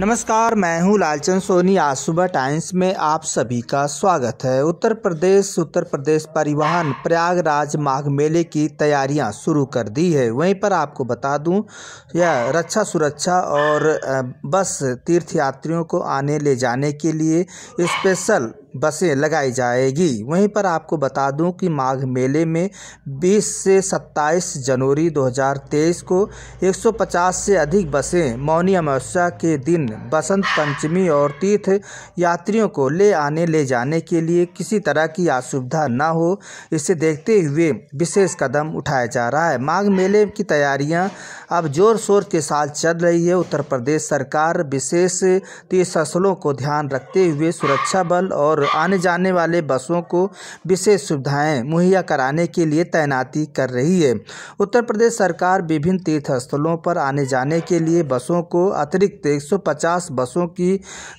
नमस्कार मैं हूं लालचंद सोनी आज सुबह टाइम्स में आप सभी का स्वागत है उत्तर प्रदेश उत्तर प्रदेश परिवहन प्रयागराज माघ मेले की तैयारियां शुरू कर दी है वहीं पर आपको बता दूं यह रक्षा सुरक्षा और बस तीर्थयात्रियों को आने ले जाने के लिए स्पेशल बसें लगाई जाएगी वहीं पर आपको बता दूं कि माघ मेले में 20 से 27 जनवरी 2023 को 150 से अधिक बसें मौनी अमावस्या के दिन बसंत पंचमी और तीर्थ यात्रियों को ले आने ले जाने के लिए किसी तरह की असुविधा न हो इसे देखते हुए विशेष कदम उठाया जा रहा है माघ मेले की तैयारियां अब जोर शोर के साथ चल रही है उत्तर प्रदेश सरकार विशेष तीर्थ स्थलों को ध्यान रखते हुए सुरक्षा बल और आने जाने वाले बसों को विशेष सुविधाएं मुहैया कराने के लिए तैनाती कर रही है उत्तर प्रदेश सरकार विभिन्न तीर्थस्थलों पर आने जाने के लिए बसों को अतिरिक्त एक बसों की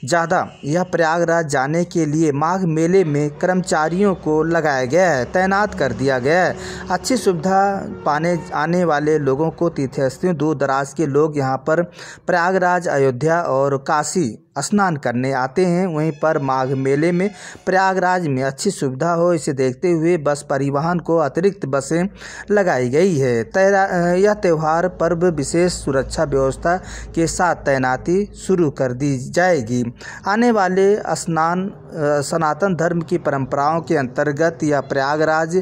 ज़्यादा यह प्रयागराज जाने के लिए माघ मेले में कर्मचारियों को लगाया गया है तैनात कर दिया गया है अच्छी सुविधा पाने आने वाले लोगों को तीर्थस्थियों दूर दराज के लोग यहाँ पर प्रयागराज अयोध्या और काशी स्नान करने आते हैं वहीं पर माघ मेले में प्रयागराज में अच्छी सुविधा हो इसे देखते हुए बस परिवहन को अतिरिक्त बसें लगाई गई है तैरा यह त्यौहार पर्व विशेष सुरक्षा व्यवस्था के साथ तैनाती शुरू कर दी जाएगी आने वाले स्नान सनातन धर्म की परंपराओं के अंतर्गत यह प्रयागराज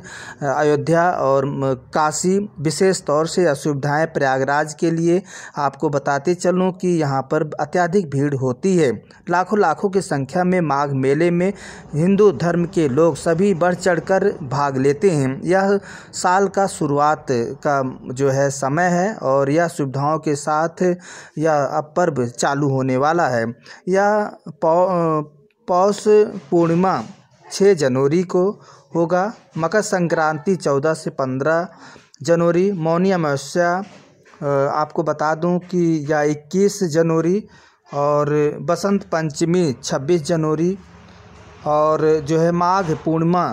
अयोध्या और काशी विशेष तौर से असुविधाएँ प्रयागराज के लिए आपको बताते चलूँ कि यहाँ पर अत्यधिक भीड़ होती है लाखों लाखों की संख्या में माघ मेले में हिंदू धर्म के लोग सभी बढ़ चढ़कर भाग लेते हैं यह साल का शुरुआत का जो है समय है और यह सुविधाओं के साथ यह पर्व चालू होने वाला है यह पौष पूर्णिमा छः जनवरी को होगा मकर संक्रांति चौदह से पंद्रह जनवरी मौनी अमावस्या आपको बता दूं कि यह इक्कीस जनवरी और बसंत पंचमी छब्बीस जनवरी और जो है माघ पूर्णिमा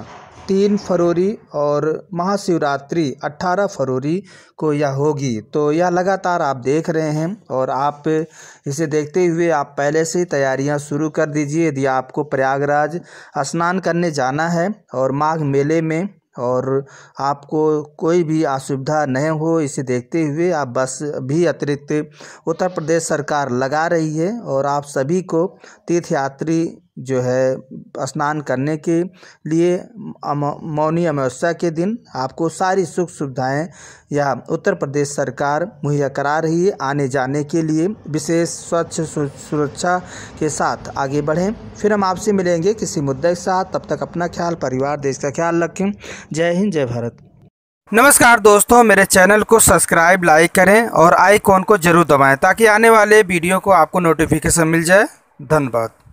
तीन फरवरी और महाशिवरात्रि अट्ठारह फरवरी को यह होगी तो यह लगातार आप देख रहे हैं और आप इसे देखते हुए आप पहले से ही तैयारियां शुरू कर दीजिए यदि आपको प्रयागराज स्नान करने जाना है और माघ मेले में और आपको कोई भी असुविधा नहीं हो इसे देखते हुए आप बस भी अतिरिक्त उत्तर प्रदेश सरकार लगा रही है और आप सभी को तीर्थयात्री जो है स्नान करने के लिए मौनी अमावस्या के दिन आपको सारी सुख सुविधाएं यह उत्तर प्रदेश सरकार मुहैया करा रही है आने जाने के लिए विशेष स्वच्छ सुरक्षा के साथ आगे बढ़ें फिर हम आपसे मिलेंगे किसी मुद्दे के साथ तब तक अपना ख्याल परिवार देश का ख्याल रखें जय हिंद जय भारत नमस्कार दोस्तों मेरे चैनल को सब्सक्राइब लाइक करें और आइकॉन को जरूर दबाएँ ताकि आने वाले वीडियो को आपको नोटिफिकेशन मिल जाए धन्यवाद